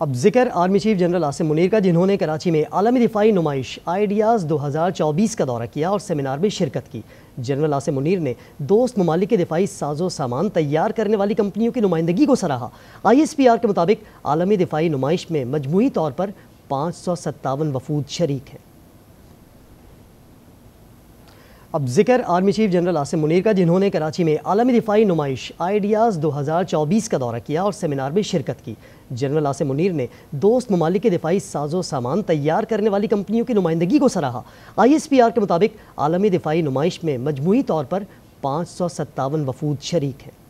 अब जिक्र army chief general Asim Munir का जिन्होंने कराची में आलमी दिफाई नुमाइश आइडियाज़ 2024 का दौरा किया और सेमिनार में शिरकत की जनरल आसिम मुनीर ने दोस्त ममालिक के दिफाई साजो सामान तैयार करने वाली कंपनियों की नुमाइंदगी को सराहा आई एस पी आर के मुताबिक आलमी दिफाई नुमाइश में मजमू तौर पर पाँच सौ सत्तावन वफूद शरीक हैं अब जिक्र army chief general Asim Munir का जिन्होंने कराची में आलमी दिफाई नुमाइश आइडियाज़ 2024 का दौरा किया और सेमिनार में शिरकत की जनरल आसिम मुनीर ने दोस्त ममालिक के दिफाई साजो सामान तैयार करने वाली कंपनियों की नुमाइंदगी को सराहा आई एस पी आर के मुताबिक आलमी दिफाई नुमाइश में मजमू तौर पर पाँच सौ सत्तावन वफूद शरीक हैं